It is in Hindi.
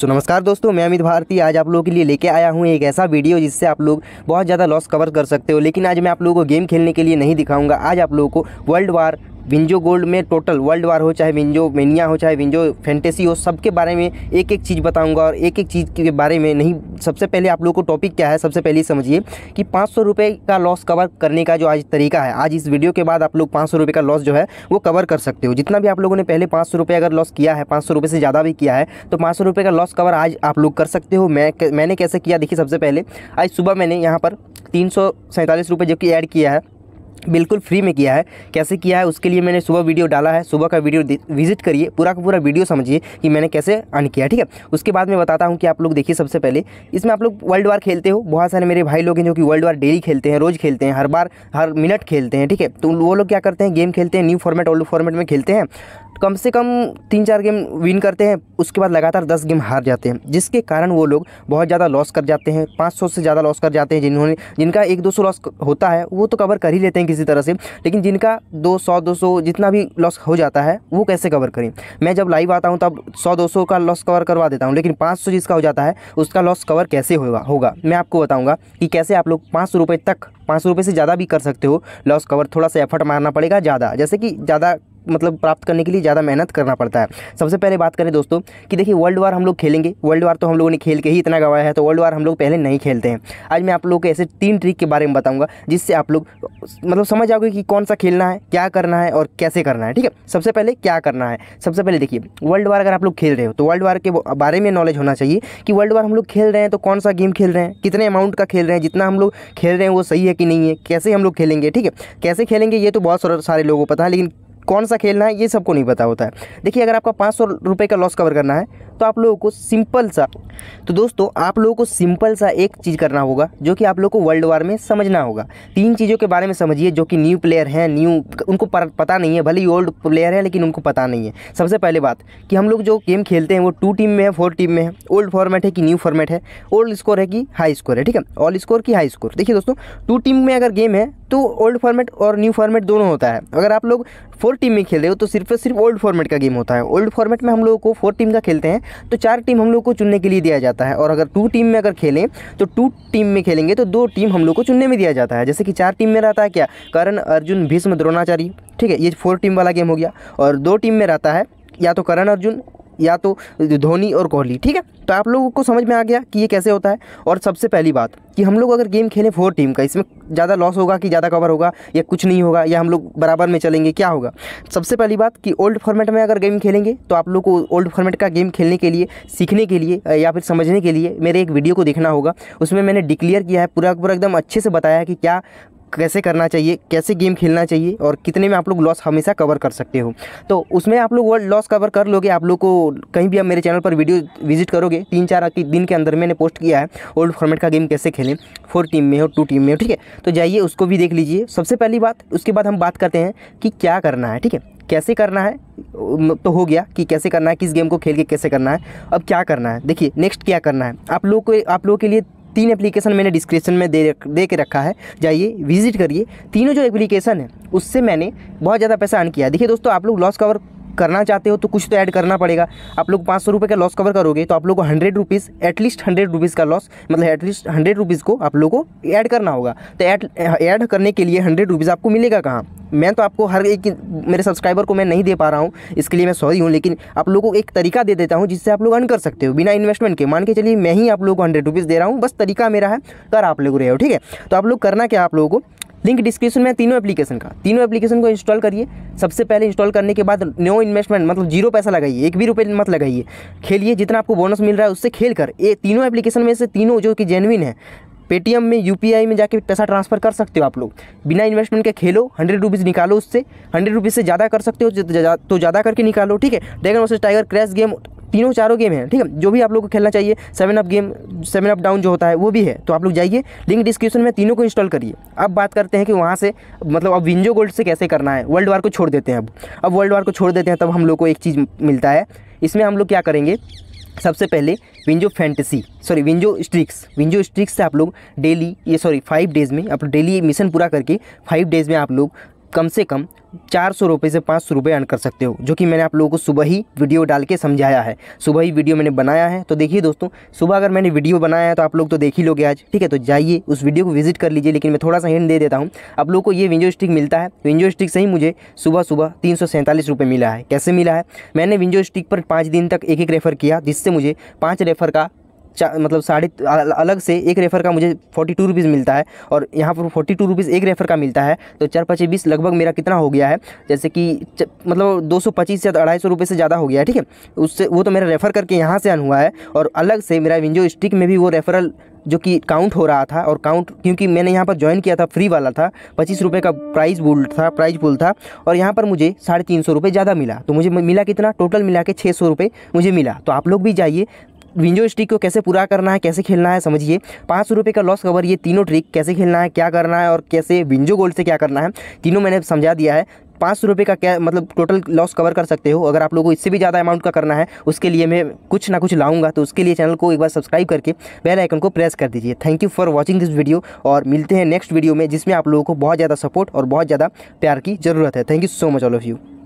सो so, नमस्कार दोस्तों मैं अमित भारती आज आप लोगों के लिए लेके आया हूँ एक ऐसा वीडियो जिससे आप लोग बहुत ज़्यादा लॉस कवर कर सकते हो लेकिन आज मैं आप लोगों को गेम खेलने के लिए नहीं दिखाऊंगा आज आप लोगों को वर्ल्ड वार विंजो गोल्ड में टोटल वर्ल्ड वार हो चाहे विंजो मेनिया हो चाहे विंजो फैंटेसी हो सबके बारे में एक एक चीज़ बताऊंगा और एक एक चीज़ के बारे में नहीं सबसे पहले आप लोगों को टॉपिक क्या है सबसे पहले समझिए कि पाँच सौ का लॉस कवर करने का जो आज तरीका है आज इस वीडियो के बाद आप लोग पाँच सौ का लॉस जो है वो कवर कर सकते हो जितना भी आप लोगों ने पहले पाँच सौ अगर लॉस किया है पाँच सौ से ज़्यादा भी किया है तो पाँच सौ का लॉस कवर आज आप लोग कर सकते हो मैं मैंने कैसे किया देखिए सबसे पहले आज सुबह मैंने यहाँ पर तीन सौ सैंतालीस रुपये जबकि ऐड किया है बिल्कुल फ्री में किया है कैसे किया है उसके लिए मैंने सुबह वीडियो डाला है सुबह का वीडियो विजिट करिए पूरा का पूरा वीडियो समझिए कि मैंने कैसे अन किया ठीक है उसके बाद मैं बताता हूँ कि आप लोग देखिए सबसे पहले इसमें आप लोग वर्ल्ड वार खेलते हो बहुत सारे मेरे भाई लोग हैं जो कि वर्ल्ड वार डेली खेलते हैं रोज़ खेलते हैं हर बार हर मिनट खेलते हैं ठीक है तो वो लोग क्या करते हैं गेम खेलते हैं न्यू फॉर्मेट ओल्ड फॉर्मेट में खेलते हैं कम से कम तीन चार गेम विन करते हैं उसके बाद लगातार दस गेम हार जाते हैं जिसके कारण वो लोग बहुत ज़्यादा लॉस कर जाते हैं पाँच सौ से ज़्यादा लॉस कर जाते हैं जिन्होंने जिनका एक दो सौ लॉस होता है वो तो कवर कर ही लेते हैं किसी तरह से लेकिन जिनका दो सौ दो सौ जितना भी लॉस हो जाता है वो कैसे कवर करें मैं जब लाइव आता हूँ तब सौ दो सौ का लॉस कवर करवा देता हूँ लेकिन पाँच सौ जिसका हो जाता है उसका लॉस कवर कैसे होगा होगा मैं आपको बताऊँगा कि कैसे आप लोग पाँच सौ रुपये तक पाँच सौ रुपये से ज़्यादा भी कर सकते हो लॉस कवर थोड़ा सा एफर्ट मारना पड़ेगा ज़्यादा जैसे कि ज़्यादा मतलब प्राप्त करने के लिए ज़्यादा मेहनत करना पड़ता है सबसे पहले बात करें दोस्तों कि देखिए वर्ल्ड वार हम लोग खेलेंगे वर्ल्ड वार तो हम लोगों ने खेल के ही इतना गवाया है तो वर्ल्ड वार हम लोग पहले नहीं खेलते हैं आज मैं आप लोगों को ऐसे तीन ट्रिक के बारे में बताऊंगा जिससे आप लोग मतलब समझ आओगे कि कौन सा खेलना है क्या करना है और कैसे करना है ठीक है सबसे पहले क्या करना है सबसे पहले देखिए वर्ल्ड वार अगर आप लोग खेल रहे हो तो वर्ल्ड वार के बारे में नॉलेज होना चाहिए कि वर्ल्ड वार हम लोग खेल रहे हैं तो कौन सा गेम खेल रहे हैं कितने अमाउंट का खेल रहे हैं जितना हम लोग खेल रहे हैं वो सही है कि नहीं है कैसे हम लोग खेलेंगे ठीक है कैसे खेलेंगे ये तो बहुत सारे लोगों को पता है लेकिन कौन सा खेलना है ये सबको नहीं पता होता है देखिए अगर आपका पाँच सौ का लॉस कवर करना है तो आप लोगों को सिंपल सा तो दोस्तों आप लोगों को सिंपल सा एक चीज़ करना होगा जो कि आप लोग को वर्ल्ड वार में समझना होगा तीन चीज़ों के बारे में समझिए जो कि न्यू प्लेयर हैं न्यू उनको पता नहीं है भले ही ओल्ड प्लेयर है लेकिन उनको पता नहीं है सबसे पहले बात कि हम लोग जो गेम खेलते हैं वो टू टीम में है फोर टीम में है ओल्ड फॉर्मेट है कि न्यू फॉर्मेट है ओल्ड स्कोर है कि हाई स्कोर है ठीक है ऑल स्कोर की हाई स्कोर देखिए दोस्तों टू टीम में अगर गेम है तो ओल्ड फॉर्मेट और न्यू फॉर्मेट दोनों होता है अगर आप लोग फोर टीम में खेल रहे हो तो सिर्फ सिर्फ ओल्ड फॉर्मेट का गेम होता है ओल्ड फॉर्मेट में हम लोगों को फोर टीम का खेलते हैं तो चार टीम हम लोग को चुनने के लिए दिया जाता है और अगर टू टीम में अगर खेलें तो टू टीम में खेलेंगे तो दो टीम हम लोग को चुनने में दिया जाता है जैसे कि चार टीम में रहता है क्या करण अर्जुन भीष्म द्रोणाचारी ठीक है ये फोर टीम वाला गेम हो गया और दो टीम में रहता है या तो करण अर्जुन या तो धोनी और कोहली ठीक है तो आप लोगों को समझ में आ गया कि ये कैसे होता है और सबसे पहली बात कि हम लोग अगर गेम खेलें फोर टीम का इसमें ज़्यादा लॉस होगा कि ज़्यादा कवर होगा या कुछ नहीं होगा या हम लोग बराबर में चलेंगे क्या होगा सबसे पहली बात कि ओल्ड फॉर्मेट में अगर गेम खेलेंगे तो आप लोग को ओल्ड फॉर्मेट का गेम खेलने के लिए सीखने के लिए या फिर समझने के लिए मेरे एक वीडियो को देखना होगा उसमें मैंने डिक्लेयर किया है पूरा पूरा एकदम अच्छे से बताया है कि क्या कैसे करना चाहिए कैसे गेम खेलना चाहिए और कितने में आप लोग लॉस हमेशा कवर कर सकते हो तो उसमें आप लोग वर्ल्ड लॉस कवर कर लोगे आप लोग को कहीं भी आप मेरे चैनल पर वीडियो विजिट करोगे तीन चार दिन के अंदर मैंने पोस्ट किया है ओल्ड फॉर्मेट का गेम कैसे खेलें फोर टीम में हो टू टीम में हो ठीक है तो जाइए उसको भी देख लीजिए सबसे पहली बात उसके बाद हम बात करते हैं कि क्या करना है ठीक है कैसे करना है तो हो गया कि कैसे करना है किस गेम को खेल के कैसे करना है अब क्या करना है देखिए नेक्स्ट क्या करना है आप लोग को आप लोगों के लिए तीन एप्लीकेशन मैंने डिस्क्रिप्शन में दे दे के रखा है जाइए विजिट करिए तीनों जो एप्लीकेशन है उससे मैंने बहुत ज़्यादा पैसा अर्न किया देखिए दोस्तों आप लोग लॉस कवर करना चाहते हो तो कुछ तो ऐड करना पड़ेगा आप लोग पाँच सौ रुपये का लॉस कवर करोगे तो आप लोग को hundred rupees at least hundred rupees का लॉस मतलब एटलीस्ट हंड्रेड रुपीज़ को आप लोग को ऐड करना होगा तो ऐड ऐड करने के लिए हंड्रेड रुपीज़ आपको मिलेगा कहाँ मैं तो आपको हर एक मेरे सब्सक्राइबर को मैं नहीं दे पा रहा हूँ इसके लिए मैं सॉरी हूँ लेकिन आप लोगों को एक तरीका दे देता हूँ जिससे आप लोग अर्न कर सकते हो बिना इन्वेस्टमेंट के मान के चलिए मैं ही आप लोगों को हंड्रेड रुपीज़ दे रहा हूँ बस तरीका मेरा है कर आप लोग रहे हो ठीक है तो आप लोग करना क्या आप लोगों को लिंक डिस्क्रिप्शन में तीनों एप्लीकेशन का तीनों एप्लीकेशन को इंस्टॉल करिए सबसे पहले इंस्टॉल करने के बाद नो इन्वेस्टमेंट मतलब जीरो पैसा लगाइए एक भी रुपये मत लगाइए खेलिए जितना आपको बोनस मिल रहा है उससे खेल कर ये तीनों एप्लीकेशन में से तीनों जो कि जेनविन है पेटीएम में यू में जाके पैसा ट्रांसफ़र कर सकते हो आप लोग बिना इन्वेस्टमेंट के खेलो हंड्रेड रुपीज़ निकालो उससे हंड्रेड रुपीज़ से ज़्यादा कर सकते हो तो ज़्यादा तो करके निकालो ठीक है dragon versus tiger crash game तीनों चारों गेम हैं ठीक है जो भी आप लोग को खेलना चाहिए seven up game seven up down जो होता है वो भी है तो आप लोग जाइए लिंक डिस्क्रिप्शन में तीनों को इंस्टॉल करिए अब बात करते हैं कि वहाँ से मतलब अब विंजो गोल्ड से कैसे करना है वर्ल्ड वार को छोड़ देते हैं अब अब वर्ल्ड वार को छोड़ देते हैं तब हम लोग को एक चीज़ मिलता है इसमें हम लोग क्या करेंगे सबसे पहले WinZO fantasy sorry WinZO streaks WinZO streaks से आप लोग डेली ये सॉरी फाइव डेज़ में आप डेली ये मिशन पूरा करके फाइव डेज़ में आप लोग कम से कम चार सौ रुपये से पाँच सौ रुपये अर्न कर सकते हो जो कि मैंने आप लोगों को सुबह ही वीडियो डाल के समझाया है सुबह ही वीडियो मैंने बनाया है तो देखिए दोस्तों सुबह अगर मैंने वीडियो बनाया है तो आप लोग तो देख ही लोगे आज ठीक है तो जाइए उस वीडियो को विजिट कर लीजिए लेकिन मैं थोड़ा सा हिंट दे देता हूँ आप लोग को ये विंजो स्टिक मिलता है विंजो स्टिक से ही मुझे सुबह सुबह तीन मिला है कैसे मिला है मैंने विंजो स्टिक पर पाँच दिन तक एक एक रेफ़र किया जिससे मुझे पाँच रेफ़र का मतलब साढ़े अलग से एक रेफ़र का मुझे फोर्टी टू रुपीज़ मिलता है और यहाँ पर फोर्टी टू रुपीज़ एक रेफ़र का मिलता है तो चार पचे बीस लगभग मेरा कितना हो गया है जैसे कि मतलब दो सौ पच्चीस या अढ़ाई सौ रुपये से ज़्यादा हो गया है ठीक है उससे वो तो मेरा रेफ़र करके यहाँ से अन हुआ है और अलग से मेरा विंजो स्टिक में भी वो रेफ़रल जो कि काउंट हो रहा था और काउंट क्योंकि मैंने यहाँ पर ज्वाइन किया था फ्री वाला था पच्चीस रुपये का प्राइस बुल था प्राइस बुल था और यहाँ पर मुझे साढ़े तीन सौ रुपये ज़्यादा मिला तो मुझे मिला कितना टोटल मिला के छः सौ रुपये मुझे मिला तो आप लोग भी जाइए विंजो स्टिक को कैसे पूरा करना है कैसे खेलना है समझिए पाँच सौ रुपये का लॉस कवर ये तीनों ट्रिक कैसे खेलना है क्या करना है और कैसे विंजो गोल्ड से क्या करना है तीनों मैंने समझा दिया है पाँच सौ रुपये का क्या मतलब टोटल लॉस कवर कर सकते हो अगर आप लोगों को इससे भी ज़्यादा अमाउंट का करना है उसके लिए मैं कुछ ना कुछ लाऊंगा तो उसके लिए चैनल को एक बार सब्सक्राइब करके बेल आइकन को प्रेस कर दीजिए thank you for watching this video और मिलते हैं नेक्स्ट वीडियो में जिसमें आप लोगों को बहुत ज़्यादा सपोर्ट और बहुत ज़्यादा प्यार की ज़रूरत है thank you so much all of you